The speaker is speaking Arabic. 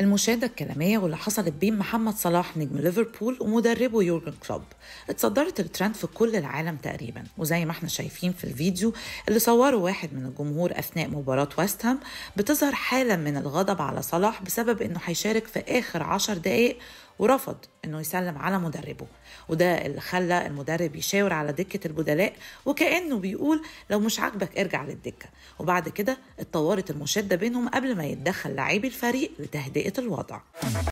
المشادة الكلامية واللي حصلت بين محمد صلاح نجم ليفربول ومدربه يورجن كلوب اتصدرت الترند في كل العالم تقريبا وزي ما احنا شايفين في الفيديو اللي صوره واحد من الجمهور أثناء مباراة ويست هام بتظهر حالة من الغضب على صلاح بسبب إنه هيشارك في آخر عشر دقايق ورفض انه يسلم على مدربه وده اللي خلى المدرب يشاور على دكه البدلاء وكانه بيقول لو مش عاجبك ارجع للدكه وبعد كده اتطورت المشاده بينهم قبل ما يتدخل لاعبي الفريق لتهدئه الوضع